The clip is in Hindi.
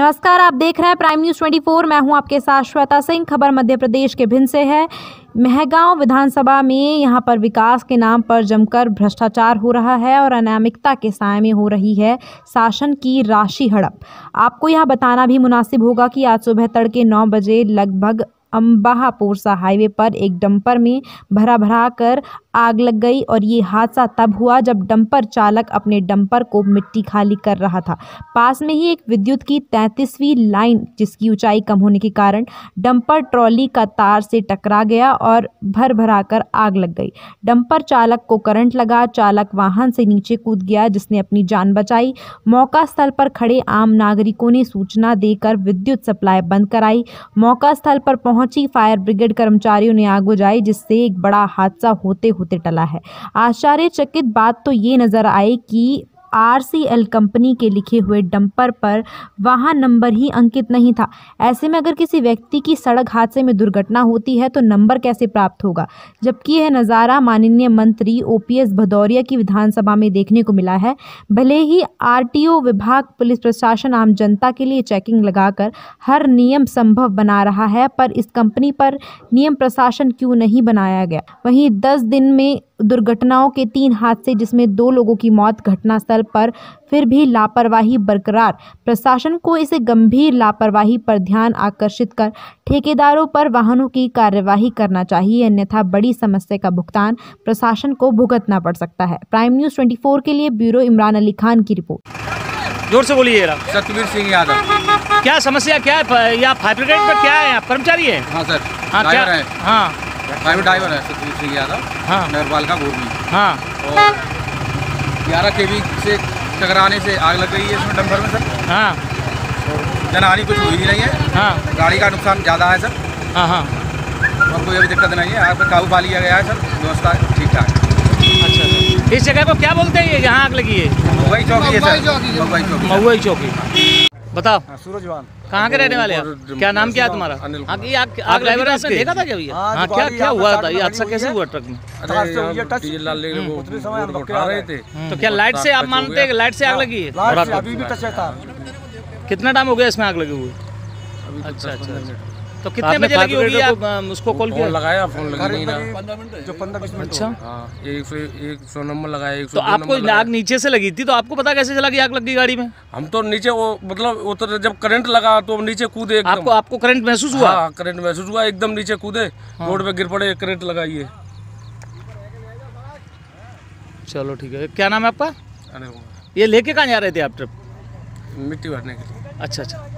नमस्कार आप देख रहे हैं प्राइम न्यूज 24 मैं हूं आपके साथ श्वेता सिंह खबर मध्य प्रदेश के भिन्न से है महगांव विधानसभा में यहां पर विकास के नाम पर जमकर भ्रष्टाचार हो रहा है और अनियमितता के साय में हो रही है शासन की राशि हड़प आपको यह बताना भी मुनासिब होगा कि आज सुबह तड़के नौ बजे लगभग अम्बाहा हाईवे पर एक डंपर में भरा भरा कर आग लग गई और ये हादसा तब हुआ जब डंपर चालक अपने डंपर को मिट्टी खाली कर रहा था पास में ही एक विद्युत की तैंतीसवीं लाइन जिसकी ऊंचाई कम होने के कारण डंपर ट्रॉली का तार से टकरा गया और भर भरा कर आग लग गई डंपर चालक को करंट लगा चालक वाहन से नीचे कूद गया जिसने अपनी जान बचाई मौका स्थल पर खड़े आम नागरिकों ने सूचना देकर विद्युत सप्लाई बंद कराई मौका स्थल पर पहुंची फायर ब्रिगेड कर्मचारियों ने आग बुझाई जिससे एक बड़ा हादसा होते होते होते टला है आश्चर्यचकित बात तो ये नज़र आई कि आरसीएल कंपनी के लिखे हुए डंपर पर वाहन नंबर ही अंकित नहीं था ऐसे में अगर किसी व्यक्ति की सड़क हादसे में दुर्घटना होती है तो नंबर कैसे प्राप्त होगा जबकि यह नज़ारा माननीय मंत्री ओपीएस भदौरिया की विधानसभा में देखने को मिला है भले ही आरटीओ विभाग पुलिस प्रशासन आम जनता के लिए चेकिंग लगाकर हर नियम संभव बना रहा है पर इस कंपनी पर नियम प्रशासन क्यों नहीं बनाया गया वहीं दस दिन में दुर्घटनाओं के तीन हादसे जिसमें दो लोगों की मौत घटनास्थल पर फिर भी लापरवाही बरकरार प्रशासन को इसे गंभीर लापरवाही पर ध्यान आकर्षित कर ठेकेदारों पर वाहनों की कार्यवाही करना चाहिए अन्यथा बड़ी समस्या का भुगतान प्रशासन को भुगतना पड़ सकता है प्राइम न्यूज 24 के लिए ब्यूरो इमरान अली खान की रिपोर्ट जोर से बोलिए सतवीर सिंह यादव क्या समस्या क्या है या पर क्या है कर्मचारी है हाँ सर हाँ क्या है हाँ ड्राइवर है सतीश सिंह यादव हाँ का गोरवी हाँ और तो ग्यारह के से टकराने से आग लग गई है इसमें डम्फर में सर हाँ और तो जनहानि कुछ हुई नहीं है हाँ गाड़ी का नुकसान ज़्यादा है सर हाँ हाँ और तो कोई अभी दिक्कत नहीं है आग पर काबू पा लिया गया है सर व्यवस्था ठीक ठाक अच्छा सर अच्छा। इस जगह को क्या बोलते हैं ये जहाँ आग लगी है महुई चौकी है सर महुई चौकी महुई चौकी बताओ हाँ, सूरजवान कहाँ के रहने वाले हैं क्या नाम क्या तुम्हारा आग ड्राइवर हाँ, आपने देखा था क्या भैया हाँ, हाँ, क्या क्या हुआ था ये हादसा कैसे हुआ ट्रक में हम्म, हम्म, तो क्या लाइट से आप मानते हैं लाइट से आग लगी है कितना टाइम हो गया इसमें आग लगी हुई तो अच्छा अच्छा तो कितने बजे लगी होगी आप उसको कॉल किया लगाया फोन लगा नहीं ना जो पंद्रह बीस मिनट अच्छा हाँ, एक सौ एक सौ नंबर लगाया एक सौ तो आपको आग नीचे से लगी थी तो आपको पता कैसे चला कि आग लग गई गाड़ी में हम तो नीचे वो मतलब वो तो जब करंट लगा तो नीचे कूदे आपको आपको करंट महसूस हुआ करंट हाँ, महसूस हुआ एकदम नीचे कूदे हाँ। रोड पे गिर पड़े करंट लगाइए चलो ठीक है क्या नाम है आपका ये लेके कहाँ जा रहे थे आप ट्रिप मिट्टी भरने के लिए अच्छा अच्छा